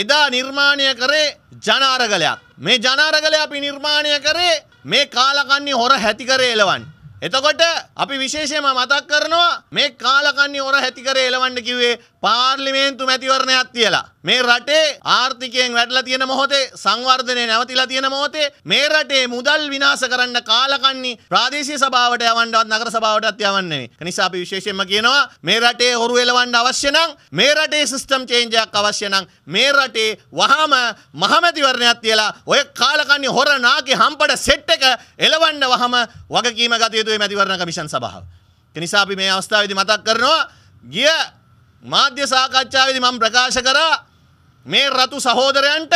එදා නිර්මාණය කරේ ජනාරගලයක්. මේ ජනාරගලය අපි නිර්මාණය කරේ මේ කාලකන්නේ හොර හැතිකරේ එලවන්. එතකොට අපි විශේෂයම මතක් කරනවා මේ කාලකන්නේ හොර හැතිකරේ එලවන්න කිව්වේ පාර්ලිමේන්තු මැතිවරණයක් තියලා මේ රටේ ආර්ථිකයෙන් වැඩලා තියෙන මොහොතේ සංවර්ධනය නැවතිලා තියෙන මොහොතේ මේ රටේ මුදල් විනාශ කරන්න කාලකන්ණි ප්‍රාදේශීය සභාවට යවන්නවත් නගර සභාවටත් යවන්නේ නෙවෙයි. ඒ නිසා අපි විශේෂයෙන්ම කියනවා මේ රටේ හොරු එලවන්න අවශ්‍ය නම් මේ රටේ සිස්ටම් චේන්ජ් එකක් අවශ්‍ය නම් මේ රටේ වහාම මහමැතිවරණයක් තියලා ඔය කාලකන්ණි හොර නාගේ හම්බඩ සෙට් එක එලවන්න වහම වගකීම ගත යුතුයි මැතිවරණ කමිෂන් සභාව. ඒ නිසා අපි මේ අවස්ථාවේදී මතක් කරනවා ගිය මාධ්‍ය සාකච්ඡාවේදී මම ප්‍රකාශ කරා මේ රතු සහෝදරයන්ට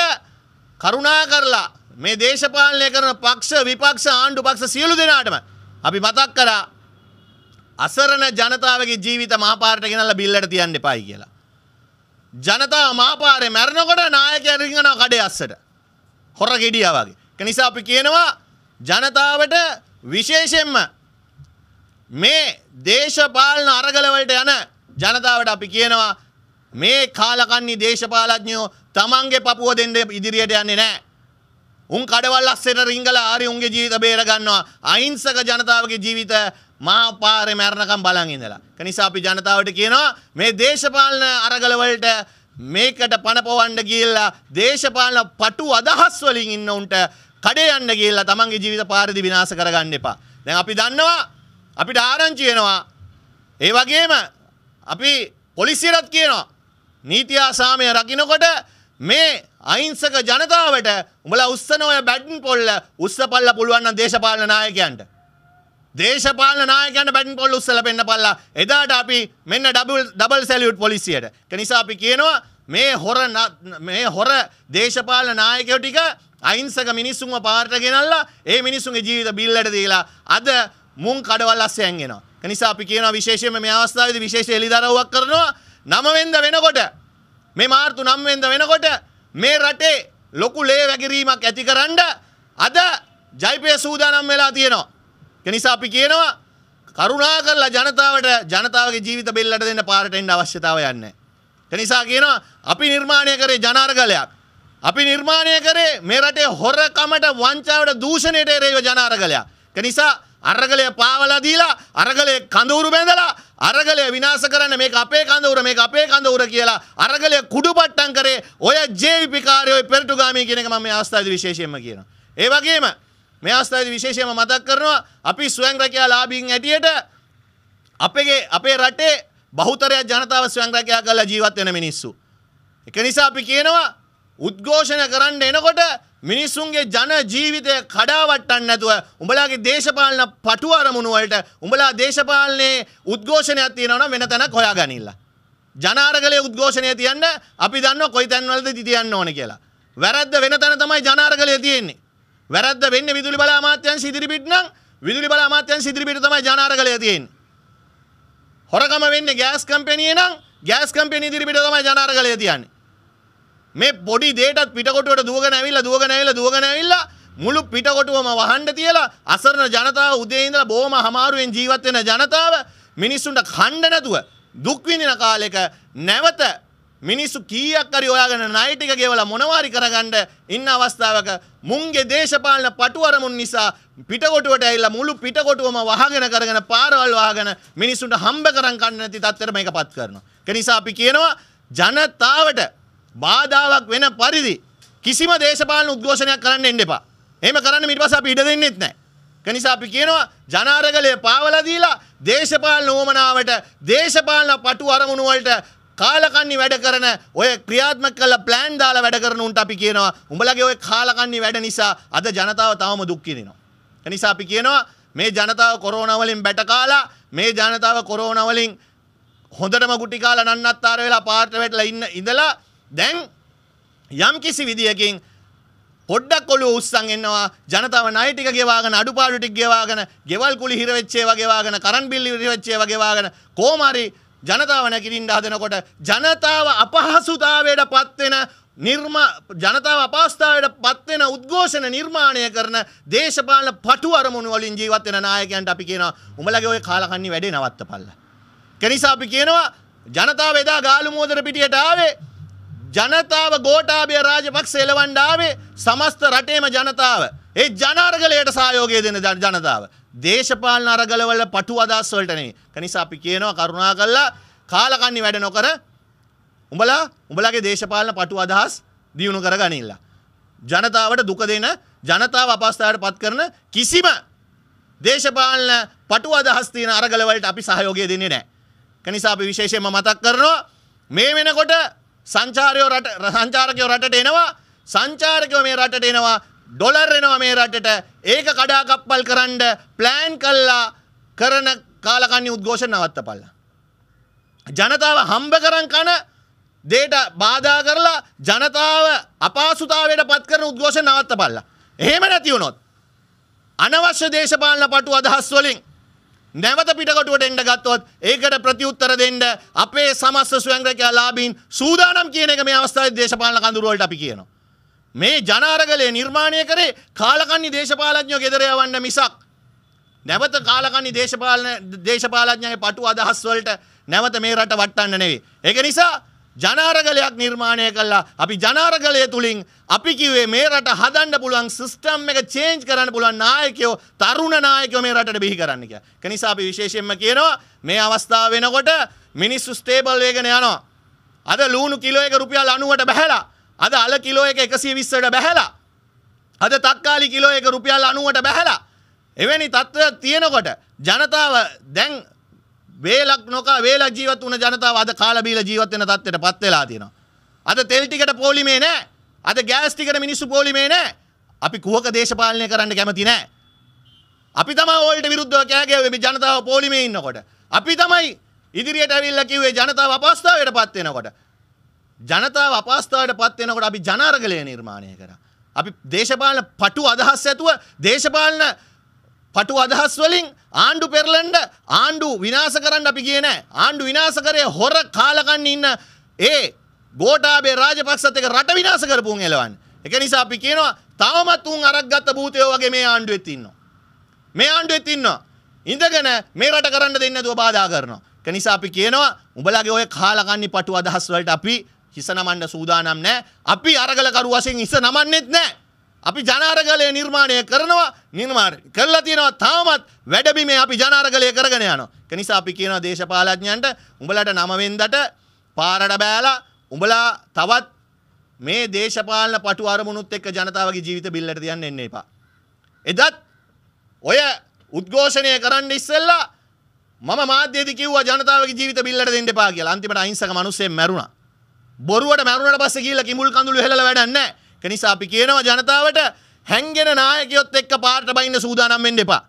කරුණා කරලා මේ දේශපාලනය කරන පක්ෂ විපක්ෂ ආණ්ඩු පක්ෂ සියලු දෙනාටම අපි මතක් කරා අසරණ ජනතාවගේ ජීවිත මහපාරට ගෙනල්ලා බිල්ලට තියන්න එපායි කියලා. ජනතාව මහපාරේ මැරෙනකොට නායකයා රිංගනවා කඩේ අස්සට. හොර ගෙඩියා වගේ. ඒ නිසා අපි කියනවා ජනතාවට විශේෂයෙන්ම මේ දේශපාලන අරගල වලට යන ජනතාවට අපි කියනවා මේ කාලකන්නි දේශපාලඥයෝ තමන්ගේ පපුව දෙන්න ඉදිරියට යන්නේ නැහැ. උන් කඩවල් අස්සෙට රිංගලා ආරි උන්ගේ ජීවිත බේර ගන්නවා. අහිංසක ජනතාවගේ ජීවිත මා පාරේ මැරණකම් බලන් ඉඳලා. ඒ නිසා අපි ජනතාවට කියනවා මේ දේශපාලන අරගල වලට මේකට පණපොවන්න ගිහිල්ලා දේශපාලන පටු අදහස් වලින් ඉන්න උන්ට කඩේ යන්න ගිහිල්ලා තමන්ගේ ජීවිත පාරදී විනාශ කරගන්න එපා. දැන් අපි දන්නවා අපිට ආරංචි වෙනවා. ඒ වගේම අපි පොලිසියටත් කියනවා නීති ආසාමය රකින්නකොට මේ අහිංසක ජනතාවට උඹලා උස්සන ඔය බැඩ්මින් පොල්ල උස්සපල්ලා පුළුවන් නම් දේශපාලන නායකයන්ට දේශපාලන නායකයන්ට බැඩ්මින් පොල්ල උස්සලා පෙන්නපල්ලා එදාට අපි මෙන්න ඩබල් ඩබල් සැලියුට් පොලිසියට ඒ නිසා අපි කියනවා මේ හොර මේ හොර දේශපාලන නායකයෝ ටික අහිංසක මිනිස්සුන්ව පාරට ගෙනල්ලා ඒ මිනිස්සුන්ගේ ජීවිත බිල්ලට දීලා අද මුං කඩවල් අස්සෙන් එනවා නිසා අපි කියනවා විශේෂයෙන්ම මේ අවස්ථාවේදී විශේෂ එළිදරව්වක් කරනවා 9 වෙනිද වෙනකොට මේ මාර්තු 9 වෙනිද වෙනකොට මේ රටේ ලොකු ලේ වැගිරීමක් ඇතිකරන අද ජයිපේ සූදානම් වෙලා තියෙනවා. ඒ නිසා අපි කියනවා කරුණා කරලා ජනතාවට ජනතාවගේ ජීවිත බෙල්ලට දෙන්න පාරට එන්න අවශ්‍යතාවය නැහැ. ඒ නිසා කියනවා අපි නිර්මාණය කරේ ජනාර්ගලයක්. අපි නිර්මාණය කරේ මේ රටේ හොරකමට වංචාවට දූෂණයට එරෙහිව ජනාර්ගලයක්. ඒ නිසා අරගලය පාවලා දීලා අරගලේ කඳවුරු බැඳලා අරගලය විනාශ කරන්න මේක අපේ කඳවුර මේක අපේ කඳවුර කියලා අරගලය කුඩුපට්ටම් කරේ ඔය ජේවිපි කාර්යෝ පෙරටුගාමී කියන එක මම මේ අවස්ථාවේදී විශේෂයෙන්ම කියනවා. ඒ වගේම මේ අවස්ථාවේදී විශේෂයෙන්ම මතක් කරනවා අපි ස්වයං රැකියාලාභීන් ඇටියට අපගේ අපේ රටේ බහුතරයක් ජනතාව ස්වයං රැකියා කරලා ජීවත් වෙන මිනිස්සු. ඒක නිසා අපි කියනවා උද්ඝෝෂණ කරන්න එනකොට මිනිස්සුන්ගේ ජන ජීවිතය කඩාවට්ටන්න නැතුව උඹලාගේ දේශපාලන පටු අරමුණු වලට උඹලා දේශපාලනයේ උද්ඝෝෂණයක් තියෙනවා නම් වෙන තැනක් හොයාගනින්න. ජනාරගලයේ උද්ඝෝෂණය තියන්න අපි දන්නවා කොයි තැන්වලද තියන්න ඕන කියලා. වැරද්ද වෙන තැන තමයි ජනාරගලය තියෙන්නේ. වැරද්ද වෙන්නේ විදුලි බල අමාත්‍යංශ ඉදිරිපිට නම් විදුලි බල අමාත්‍යංශ ඉදිරිපිට තමයි ජනාරගලය තියෙන්නේ. හොරකම වෙන්නේ ගෑස් කම්පැනි නම් ගෑස් කම්පැනි ඉදිරිපිට තමයි ජනාරගලය තියන්නේ. මේ පොඩි දේටත් පිටකොටුවට දුවගෙන ඇවිල්ලා දුවගෙන ඇවිල්ලා දුවගෙන ඇවිල්ලා මුළු පිටකොටුවම වහන්න තියලා අසරණ ජනතාව උදේ ඉඳලා බොහොම හමාරුවෙන් ජීවත් වෙන ජනතාව මිනිස්සුන්ට කණ්ඩ නැතුව දුක් විඳින කාලෙක නැවත මිනිස්සු කීයක් හරි හොයාගෙන ණය ටික ගෙවලා මොනවාරි කරගන්න ඉන්න අවස්ථාවක මුන්ගේ දේශපාලන පටු අරමුණු නිසා පිටකොටුවට ඇවිල්ලා මුළු පිටකොටුවම වහගෙන කරගෙන පාරවල් වහගෙන මිනිස්සුන්ට හම්බ කරන් ගන්න නැති තත්ත්වයට මේකපත් කරනවා. ඒ නිසා අපි කියනවා ජනතාවට බාධාවක් වෙන පරිදි කිසිම දේශපාලන උද්ඝෝෂණයක් කරන්න එන්න එපා. එහෙම කරන්න ඊට පස්සේ අපි ඉඩ දෙන්නෙත් නැහැ. ඒ නිසා අපි කියනවා ජනාරගලය පාවලා දීලා දේශපාලන ඕමනාවට දේශපාලන පටු අරමුණු වලට කාලකන්ණි වැඩ කරන ඔය ක්‍රියාත්මක කළ ප්ලෑන් දාලා වැඩ කරන උන්ට අපි කියනවා උඹලගේ ඔය කාලකන්ණි වැඩ නිසා අද ජනතාව තවම දුක් විඳිනවා. ඒ නිසා අපි කියනවා මේ ජනතාව කොරෝනා වලින් බැටකාලා මේ ජනතාව කොරෝනා වලින් හොඳටම ගුටි කාලා නන්නත්තර වෙලා පාර්ට වැටලා ඉන්න ඉඳලා දැන් යම් කිසි විදියකින් පොඩ්ඩක් ඔලුව උස්සන් එන්නවා ජනතාව ණය ටික ගෙවාගෙන අඩුපාඩු ටික ගෙවාගෙන ගෙවල් කුලි හිර වෙච්ච ඒවා ගෙවාගෙන කරන් බිල් ඉර වෙච්ච ඒවා ගෙවාගෙන කොහොම හරි ජනතාව නැගිටින්න හදනකොට ජනතාව අපහසුතාවයට පත් වෙන නිර්මා ජනතාව අපහසුතාවයට පත් වෙන උද්ඝෝෂණ නිර්මාණය කරන දේශපාලන පටු අරමුණු වලින් ජීවත් වෙන නායකයන්ට අපි කියනවා උඹලගේ ওই කාලකන්ණි වැඩේ නවත්තපල්ලා. ඒ නිසා අපි කියනවා ජනතාව එදා ගාලු මෝදර පිටියට ආවේ ජනතාව ගෝටාබය රාජපක්ෂ එලවන්ඩාවේ සමස්ත රටේම ජනතාව. ඒ ජනාර්ගලයට සයෝගය දෙන ජනතාව. දේශපාලන අරගලවල පටු අදස්වලටනේ කනිසා අපි කියනවා කරුණා කල්ලා කාලකන්නේ වැඩ නොකර උඹලා උඹලගේ දේශපාලන පටු අදහස් දියුණු කර ගනිල්ලා. ජනතාවට දුක දෙන ජනතාව අපස්ථාවට පත් කරන කිසිම දේශපාලන පටු අදහස් තියෙන අරගලවලට අපි සහයෝගය දෙන්නේ නැහැ. කනිසා අපි විශේෂයෙන්ම මතක් කරනවා මේ වෙනකොට සංචාරයෝ රට සංචාරකයෝ රටට එනවා සංචාරකයෝ මේ රටට එනවා ඩොලර් එනවා මේ රටට ඒක කඩාකප්පල් කරන්න ප්ලෑන් කළා කරන කාලකන්ණි උද්ඝෝෂණ නවත්තපල්ලා. ජනතාව හම්බ කරන් කන දේට බාධා කරලා ජනතාව අපහසුතාවයට පත් කරන උද්ඝෝෂණ නවත්තපල්ලා. එහෙම නැති වුණොත් අනවශ්‍ය දේශපාලන පටු අදහස් වලින් නැවත පිටකොටුවට එන්න ගත්තොත් ඒකට ප්‍රතිඋත්තර දෙන්න අපේ සමස්ත ස්වයංක්‍රියා ලාභීන් සූදානම් කියන එක මේ අවස්ථාවේ දේශපාලන කඳුරු වලට අපි කියනවා. මේ ජනාරගලය නිර්මාණය කරේ කාලකන්ණි දේශපාලඥයෝ ගෙදර යවන්න මිසක් නැවත කාලකන්ණි දේශපාලන දේශපාලඥයන්ගේ පටු අදහස් වලට නැවත මේ රට වටන්න නෙවෙයි. ඒක නිසා ජනාරගලයක් නිර්මාණය කළා අපි ජනාරගලය තුළින් අපි කිව්වේ මේ රට හදන්න පුළුවන් සිස්ටම් එක චේන්ජ් කරන්න පුළුවන් නායකයෝ තරුණ නායකයෝ මේ රටට බිහි කරන්න කියලා. ඒක නිසා අපි විශේෂයෙන්ම කියනවා මේ අවස්ථාව වෙනකොට මිනිස්සු ස්ටේබල් වෙගෙන යනවා. අද ලුණු කිලෝ එක රුපියල් 90ට බැහැලා. අද අල කිලෝ එක 120ට බැහැලා. අද තක්කාලි කිලෝ එක රුපියල් 90ට බැහැලා. එවැනි තත්ත්වයක් තියෙනකොට ජනතාව දැන් වේලක් නොකා වේලක් ජීවත් වුණ ජනතාව අද කාලා බීලා ජීවත් වෙන තත්ත්වයටපත් වෙලා තියෙනවා. අද තෙල් ටිකට පොලිමේ නැහැ. අද ගෑස් ටිකට මිනිස්සු පොලිමේ නැහැ. අපි කුහක දේශපාලනය කරන්න කැමති නැහැ. අපි තමයි ඕල්ට විරුද්ධව කෑගෑවේ මේ ජනතාව පොලිමේ ඉන්නකොට. අපි තමයි ඉදිරියට ඇවිල්ලා කිව්වේ ජනතාව අපහසුතාවයටපත් වෙනකොට. ජනතාව අපහසුතාවයටපත් වෙනකොට අපි ජනාරගලය නිර්මාණය කරා. අපි දේශපාලන පටු අදහස් ඇතුව දේශපාලන පටු අදහස් වලින් ආණ්ඩු පෙරලන්ඩ ආණ්ඩු විනාස කරන්න අපි කියන ආණ්ඩු විනාස කරය හොර කාලකන්න ඉන්න ඒ ගෝටාබේ රාජපක්ෂතක රට විනාස කරපුන් එලවන් එක නිසා අපි කියනවා තවමත් උන් අරක් ගත්ත භූතයෝ වගේ මේ ආණ්ඩුව එත්තින්නවා මේ ආණ්ඩුව එත්තින්නවා ඉඳගෙන මේ රට කරන්න දෙන්න දුව බාධා කරනවා එක නිසා අපි කියනවා උඹලගේ ඔය කාලකන්නේ පටු අදහස් වලට අපි හිස නමන්න සූදානම් නෑ අපි අරගලකරු වශයෙන් හිස නමන්නෙත් නෑ අපි ජනාරගලය නිර්මාණය කරනවා නිර්මාණ කරලා තියෙනවා තාමත් වැඩබිමේ අපි ජනාරගලය කරගෙන යනවා. ඒක නිසා අපි කියනවා දේශපාලඥයන්ට උඹලට නම වෙන්දට පාරට බෑලා උඹලා තවත් මේ දේශපාලන පටු අරමුණුත් එක්ක ජනතාවගේ ජීවිත බිල්ලට තියන්න එන්න එපා. එදත් ඔය උද්ඝෝෂණය කරන්න ඉස්සෙල්ලා මම මාධ්‍යයේදී කිව්වා ජනතාවගේ ජීවිත බිල්ලට දෙන්න එපා කියලා. අන්තිමට අහිංසක මිනිස්සෙක් මැරුණා. බොරුවට මැරුණාට පස්සේ කියලා කිඹුල් කඳුළු හෙලලා වැඩක් නැහැ. කනිසා අපි කියනවා ජනතාවට හැන්ගෙන නායකයොත් එක්ක පාට බයින්න සූදානම් වෙන්න එපා.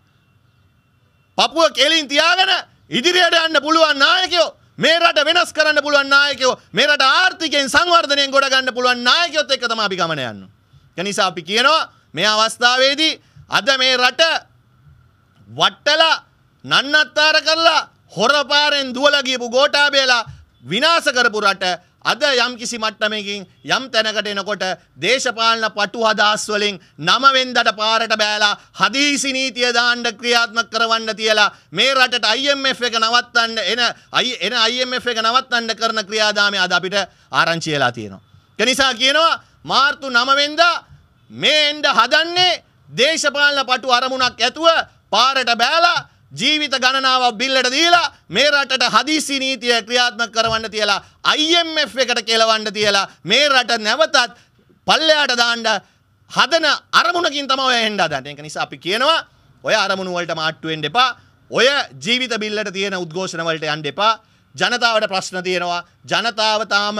පපුුව කෙලින් තියාගෙන ඉදිරියට යන්න පුළුවන් නායකයෝ මේ රට වෙනස් කරන්න පුළුවන් නායකයෝ මේ රට ආර්ථිකයෙන් සංවර්ධනයෙන් ගොඩ ගන්න පුළුවන් නායකයොත් එක්ක තමයි අපි ගමන යන්නේ. ඒ නිසා අපි කියනවා මේ අවස්ථාවේදී අද මේ රට වට්ටලා නන්නත්තර කරලා හොරපාරෙන් දුවලා ගියපු ගෝඨාභයලා විනාශ කරපු රට අද යම් කිසි මට්ටමකින් යම් තැනකට එනකොට දේශපාලන පටු හදාස් වලින් නමවෙන්දට පාරට බෑලා හදීසි නීතිය දාන්න ක්‍රියාත්මක කරවන්න තියලා මේ රටට IMF එක නවත්තන්න එන එන IMF එක නවත්තන්න කරන ක්‍රියාදාමය අද අපිට ආරංචි වෙලා තියෙනවා. ඒ නිසා කියනවා මාර්තු 9 වෙනිදා මේ එන්න හදන්නේ දේශපාලන පටු අරමුණක් ඇතුව පාරට බෑලා ජීවිත ගණනාවක් බිල්ලට දීලා මේ රටට හදිසි නීතිය ක්‍රියාත්මක කරවන්න තියලා IMF එකට කෙලවන්න තියලා මේ රට නැවතත් පල්ලෙහාට දාන්න හදන අරමුණකින් තමයි ඔය හෙන්න හදන්නේ. ඒක නිසා අපි කියනවා ඔය අරමුණු වලට මාට්ටු වෙන්න එපා. ඔය ජීවිත බිල්ලට තියෙන උද්ඝෝෂණ වලට යන්න එපා. ජනතාවට ප්‍රශ්න තියෙනවා. ජනතාව තාම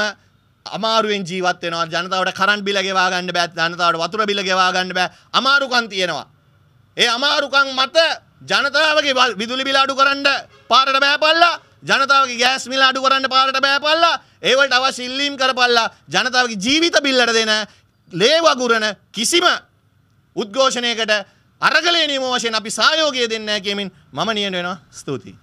අමාරුවෙන් ජීවත් වෙනවා. ජනතාවට කරන්ට් බිල ගෙවා ගන්න බෑ. ජනතාවට වතුර බිල ගෙවා ගන්න බෑ. අමාරුකම් තියෙනවා. ඒ අමාරුකම් මත ජනතාවගේ විදුලි බිල අඩු කරන්න පාරට බෑපල්ලා ජනතාවගේ ගෑස් මිල අඩු කරන්න පාරට බෑපල්ලා ඒවලට අවශ්‍ය ඉල්ලීම් කරපල්ලා ජනතාවගේ ජීවිත බිල්ලට දෙන ලේ වගුරන කිසිම උද්ඝෝෂණයකට අරගලේ නියම වශයෙන් අපි සහයෝගය දෙන්න කියමින් මම නියන වෙනවා ස්තුතියි